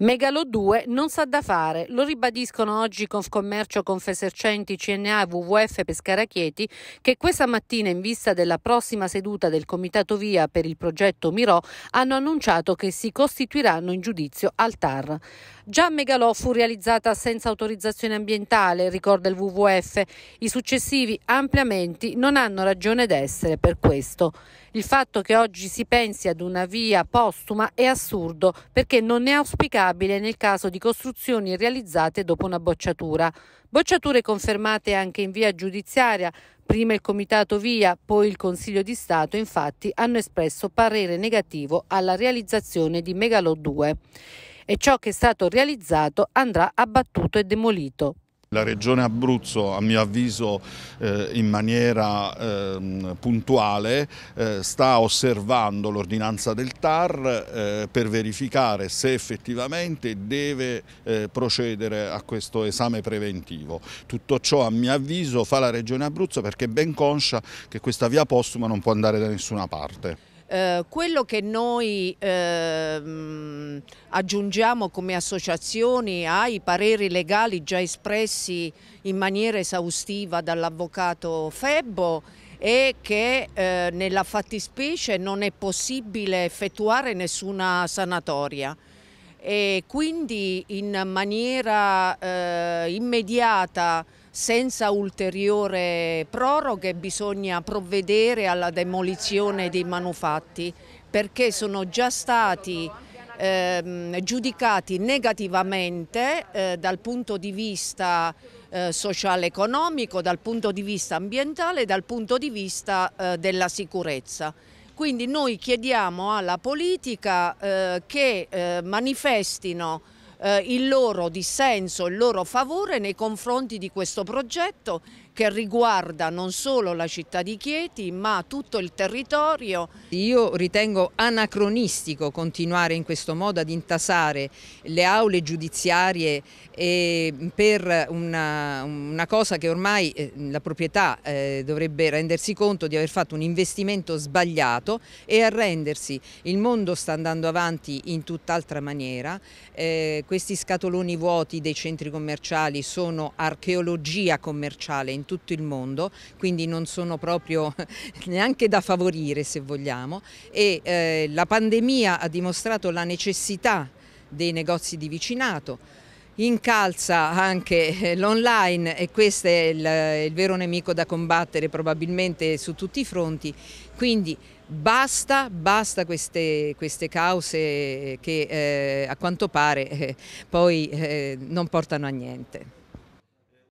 Megalo 2 non sa da fare, lo ribadiscono oggi Confcommercio, Confesercenti, CNA, WWF Pescara Chieti che questa mattina in vista della prossima seduta del Comitato Via per il progetto Miro hanno annunciato che si costituiranno in giudizio al TAR. Già Megalò fu realizzata senza autorizzazione ambientale, ricorda il WWF. I successivi ampliamenti non hanno ragione d'essere per questo. Il fatto che oggi si pensi ad una via postuma è assurdo perché non è auspicabile nel caso di costruzioni realizzate dopo una bocciatura. Bocciature confermate anche in via giudiziaria, Prima il Comitato Via, poi il Consiglio di Stato, infatti, hanno espresso parere negativo alla realizzazione di Megalò 2 e ciò che è stato realizzato andrà abbattuto e demolito. La Regione Abruzzo, a mio avviso, eh, in maniera eh, puntuale, eh, sta osservando l'ordinanza del TAR eh, per verificare se effettivamente deve eh, procedere a questo esame preventivo. Tutto ciò, a mio avviso, fa la Regione Abruzzo perché è ben conscia che questa via postuma non può andare da nessuna parte. Eh, quello che noi ehm, aggiungiamo come associazioni ai pareri legali già espressi in maniera esaustiva dall'avvocato Febbo è che eh, nella fattispecie non è possibile effettuare nessuna sanatoria e quindi in maniera eh, immediata senza ulteriore proroghe bisogna provvedere alla demolizione dei manufatti perché sono già stati ehm, giudicati negativamente eh, dal punto di vista eh, sociale economico, dal punto di vista ambientale e dal punto di vista eh, della sicurezza. Quindi noi chiediamo alla politica eh, che eh, manifestino eh, il loro dissenso, il loro favore nei confronti di questo progetto che riguarda non solo la città di Chieti ma tutto il territorio. Io ritengo anacronistico continuare in questo modo ad intasare le aule giudiziarie eh, per una, una, cosa che ormai eh, la proprietà eh, dovrebbe rendersi conto di aver fatto un investimento sbagliato e arrendersi. Il mondo sta andando avanti in tutt'altra maniera, questi scatoloni vuoti dei centri commerciali sono archeologia commerciale in tutto il mondo, quindi non sono proprio neanche da favorire se vogliamo e eh, la pandemia ha dimostrato la necessità dei negozi di vicinato, incalza anche eh, l'online e questo è il, eh, il, vero nemico da combattere probabilmente su tutti i fronti, quindi basta, basta queste, queste cause che eh, a quanto pare eh, poi eh, non portano a niente.